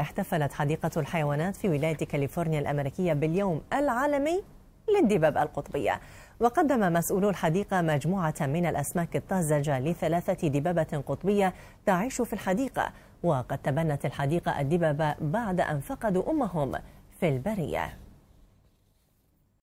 احتفلت حديقة الحيوانات في ولاية كاليفورنيا الأمريكية باليوم العالمي للدباب القطبية وقدم مسؤولو الحديقة مجموعة من الأسماك الطازجة لثلاثة دبابة قطبية تعيش في الحديقة وقد تبنت الحديقة الدببة بعد أن فقدوا أمهم في البرية